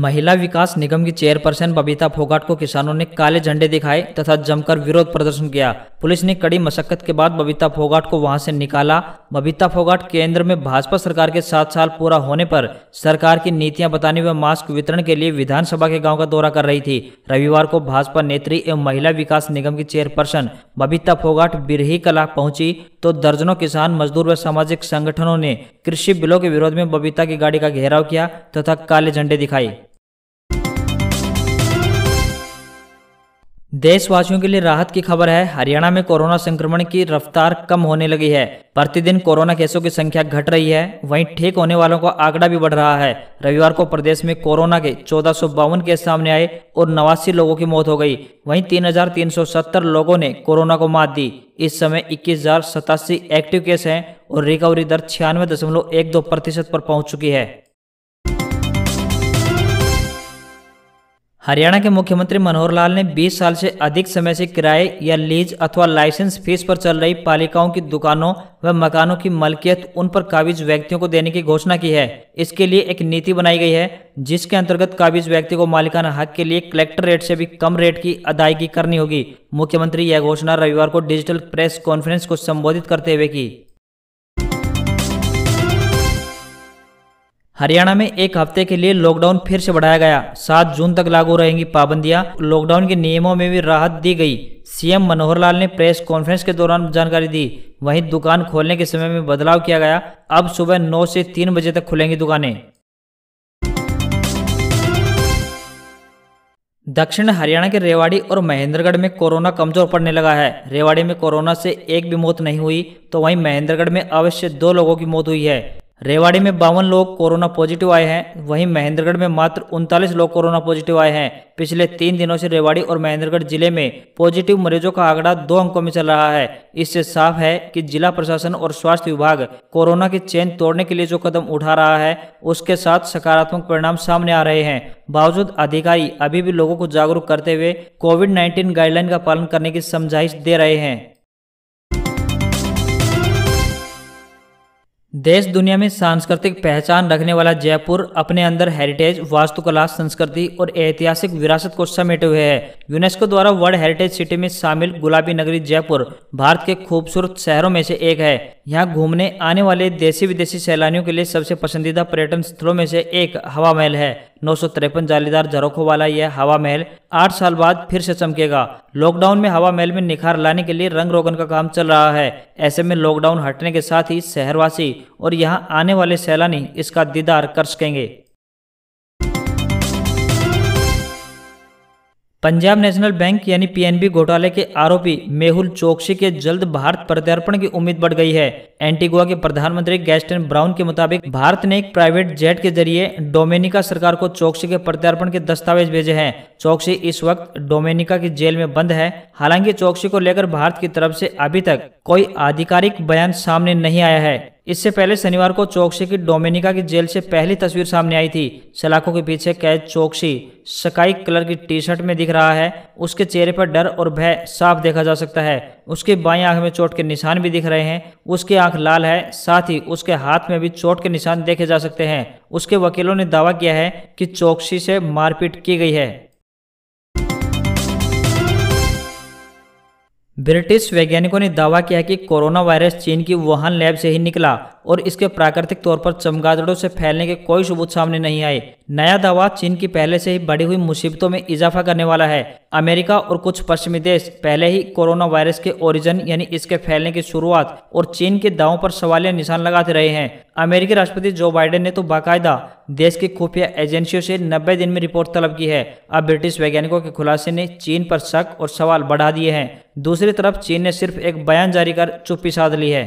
महिला विकास निगम की चेयरपर्सन बबीता फोगाट को किसानों ने काले झंडे दिखाए तथा जमकर विरोध प्रदर्शन किया पुलिस ने कड़ी मशक्कत के बाद बबीता फोगाट को वहां से निकाला बबीता फोगाट केंद्र में भाजपा सरकार के सात साल पूरा होने पर सरकार की नीतियां बताने व मास्क वितरण के लिए विधानसभा के गाँव का दौरा कर रही थी रविवार को भाजपा नेत्री एवं महिला विकास निगम की चेयरपर्सन बबीता फोगाट बिरही कला पहुंची तो दर्जनों किसान मजदूर व सामाजिक संगठनों ने कृषि बिलों के विरोध में बबीता की गाड़ी का घेराव किया तथा काले झंडे दिखाई देशवासियों के लिए राहत की खबर है हरियाणा में कोरोना संक्रमण की रफ्तार कम होने लगी है प्रतिदिन कोरोना केसों की संख्या घट रही है वहीं ठीक होने वालों का आंकड़ा भी बढ़ रहा है रविवार को प्रदेश में कोरोना के चौदह केस सामने आए और नवासी लोगों की मौत हो गई वहीं 3,370 लोगों ने कोरोना को मात दी इस समय इक्कीस एक्टिव केस हैं और रिकवरी दर छियानवे प्रतिशत पर पहुंच चुकी है हरियाणा के मुख्यमंत्री मनोहर लाल ने 20 साल से अधिक समय से किराए या लीज अथवा लाइसेंस फीस पर चल रही पालिकाओं की दुकानों व मकानों की मलकियत उन पर काबिज व्यक्तियों को देने की घोषणा की है इसके लिए एक नीति बनाई गई है जिसके अंतर्गत काबिज व्यक्ति को मालिकाना हक के लिए कलेक्टर रेट से भी कम रेट की अदायगी करनी होगी मुख्यमंत्री यह घोषणा रविवार को डिजिटल प्रेस कॉन्फ्रेंस को संबोधित करते हुए की हरियाणा में एक हफ्ते के लिए लॉकडाउन फिर से बढ़ाया गया सात जून तक लागू रहेंगी पाबंदियां लॉकडाउन के नियमों में भी राहत दी गई सीएम मनोहर लाल ने प्रेस कॉन्फ्रेंस के दौरान जानकारी दी वहीं दुकान खोलने के समय में बदलाव किया गया अब सुबह नौ से तीन बजे तक खुलेंगी दुकानें दक्षिण हरियाणा के रेवाड़ी और महेंद्रगढ़ में कोरोना कमजोर पड़ने लगा है रेवाड़ी में कोरोना से एक भी मौत नहीं हुई तो वहीं महेंद्रगढ़ में अवश्य दो लोगों की मौत हुई है रेवाड़ी में बावन लोग कोरोना पॉजिटिव आए हैं वहीं महेंद्रगढ़ में मात्र उनतालीस लोग कोरोना पॉजिटिव आए हैं पिछले तीन दिनों से रेवाड़ी और महेंद्रगढ़ जिले में पॉजिटिव मरीजों का आंकड़ा दो अंकों में चल रहा है इससे साफ है कि जिला प्रशासन और स्वास्थ्य विभाग कोरोना की चेन तोड़ने के लिए जो कदम उठा रहा है उसके साथ सकारात्मक परिणाम सामने आ रहे हैं बावजूद अधिकारी अभी भी लोगों को जागरूक करते हुए कोविड नाइन्टीन गाइडलाइन का पालन करने की समझाइश दे रहे हैं देश दुनिया में सांस्कृतिक पहचान रखने वाला जयपुर अपने अंदर हेरिटेज वास्तुकला संस्कृति और ऐतिहासिक विरासत को समेटे हुए है यूनेस्को द्वारा वर्ल्ड हेरिटेज सिटी में शामिल गुलाबी नगरी जयपुर भारत के खूबसूरत शहरों में से एक है यहाँ घूमने आने वाले देशी विदेशी सैलानियों के लिए सबसे पसंदीदा पर्यटन स्थलों में से एक हवा महल है नौ सौ तिरपन जालीदार झरोखों वाला यह हवा महल आठ साल बाद फिर से चमकेगा लॉकडाउन में हवा महल में निखार लाने के लिए रंग रोगन का काम चल रहा है ऐसे में लॉकडाउन हटने के साथ ही शहरवासी और यहाँ आने वाले सैलानी इसका दीदार कर सकेंगे पंजाब नेशनल बैंक यानी पीएनबी घोटाले के आरोपी मेहुल चौकसी के जल्द भारत प्रत्यार्पण की उम्मीद बढ़ गई है एंटीगुआ के प्रधानमंत्री गैस्टन ब्राउन के मुताबिक भारत ने एक प्राइवेट जेट के जरिए डोमेनिका सरकार को चौकसी के प्रत्यार्पण के दस्तावेज भेजे हैं चौकसी इस वक्त डोमेनिका की जेल में बंद है हालांकि चौकसी को लेकर भारत की तरफ से अभी तक कोई आधिकारिक बयान सामने नहीं आया है इससे पहले शनिवार को चौकसी की डोमिनिका की जेल से पहली तस्वीर सामने आई थी सलाखों के पीछे कैद चौकसी सकाई कलर की टी शर्ट में दिख रहा है उसके चेहरे पर डर और भय साफ देखा जा सकता है उसके बाई आंख में चोट के निशान भी दिख रहे हैं उसकी आंख लाल है साथ ही उसके हाथ में भी चोट के निशान देखे जा सकते हैं उसके वकीलों ने दावा किया है कि चौकसी से मारपीट की गई है ब्रिटिश वैज्ञानिकों ने दावा किया कि कोरोना वायरस चीन की वुहान लैब से ही निकला और इसके प्राकृतिक तौर पर चमगादड़ों से फैलने के कोई सबूत सामने नहीं आए नया दावा चीन की पहले से ही बढ़ी हुई मुसीबतों में इजाफा करने वाला है अमेरिका और कुछ पश्चिमी देश पहले ही कोरोना वायरस के ओरिजिन यानी इसके फैलने की शुरुआत और चीन के दावों पर सवालिया निशान लगाते रहे हैं अमेरिकी राष्ट्रपति जो बाइडेन ने तो बाकायदा देश की खुफिया एजेंसियों से नब्बे दिन में रिपोर्ट तलब की है अब ब्रिटिश वैज्ञानिकों के खुलासे ने चीन पर शक और सवाल बढ़ा दिए हैं दूसरी तरफ चीन ने सिर्फ एक बयान जारी कर चुप्पी साध ली है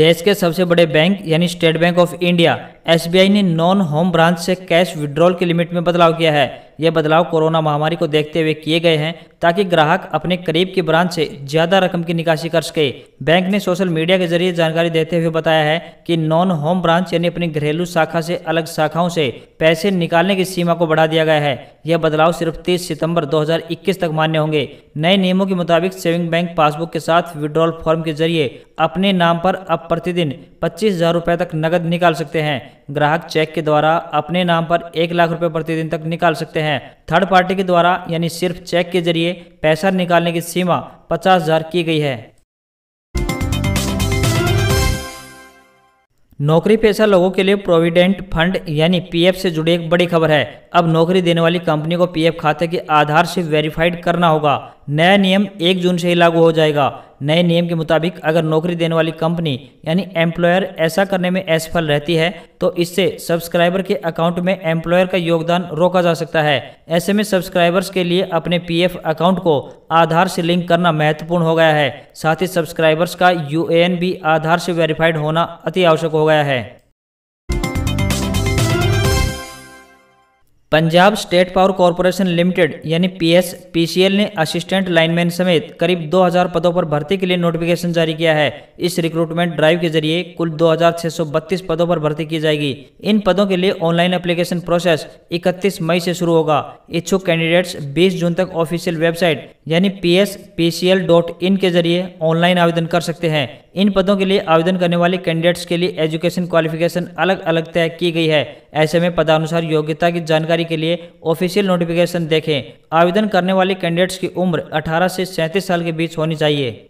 देश के सबसे बड़े बैंक यानी State Bank of India SBI ने नॉन होम ब्रांच से कैश विड्रॉल की लिमिट में बदलाव किया है ये बदलाव कोरोना महामारी को देखते हुए किए गए हैं ताकि ग्राहक अपने करीब की ब्रांच से ज्यादा रकम की निकासी कर सके बैंक ने सोशल मीडिया के जरिए जानकारी देते हुए बताया है कि नॉन होम ब्रांच यानी अपनी घरेलू शाखा से अलग शाखाओं से पैसे निकालने की सीमा को बढ़ा दिया गया है यह बदलाव सिर्फ 30 सितंबर 2021 तक मान्य होंगे नए नियमों के मुताबिक सेविंग बैंक पासबुक के साथ विड्रॉल फॉर्म के जरिए अपने नाम पर अब प्रतिदिन पच्चीस हजार रूपए तक नकद निकाल सकते हैं ग्राहक चेक के द्वारा अपने नाम पर एक लाख रुपए प्रतिदिन तक निकाल सकते हैं हैं थर्ड पार्टी के द्वारा यानी सिर्फ चेक के जरिए पैसा निकालने की सीमा पचास हजार की गई है नौकरी पेशा लोगों के लिए प्रोविडेंट फंड यानी पीएफ से जुड़ी एक बड़ी खबर है अब नौकरी देने वाली कंपनी को पीएफ खाते के आधार से वेरीफाइड करना होगा नया नियम एक जून से ही लागू हो जाएगा नए नियम के मुताबिक अगर नौकरी देने वाली कंपनी यानी एम्प्लॉयर ऐसा करने में असफल रहती है तो इससे सब्सक्राइबर के अकाउंट में एम्प्लॉयर का योगदान रोका जा सकता है ऐसे में सब्सक्राइबर्स के लिए अपने पीएफ अकाउंट को आधार से लिंक करना महत्वपूर्ण हो गया है साथ ही सब्सक्राइबर्स का यू भी आधार से वेरीफाइड होना अति आवश्यक हो गया है Punjab State Power Corporation Limited यानी सी एल ने असिस्टेंट लाइनमैन समेत करीब 2000 पदों पर भर्ती के लिए नोटिफिकेशन जारी किया है इस रिक्रूटमेंट ड्राइव के जरिए कुल 2632 पदों पर भर्ती की जाएगी इन पदों के लिए ऑनलाइन एप्लीकेशन प्रोसेस 31 मई से शुरू होगा इच्छुक कैंडिडेट्स 20 जून तक ऑफिशियल वेबसाइट यानी P S P C L dot in के जरिए ऑनलाइन आवेदन कर सकते हैं इन पदों के लिए आवेदन करने वाले कैंडिडेट्स के लिए एजुकेशन क्वालिफिकेशन अलग अलग तय की गई है ऐसे में पदानुसार योग्यता की जानकारी के लिए ऑफिशियल नोटिफिकेशन देखें आवेदन करने वाले कैंडिडेट्स की उम्र 18 से सैंतीस साल के बीच होनी चाहिए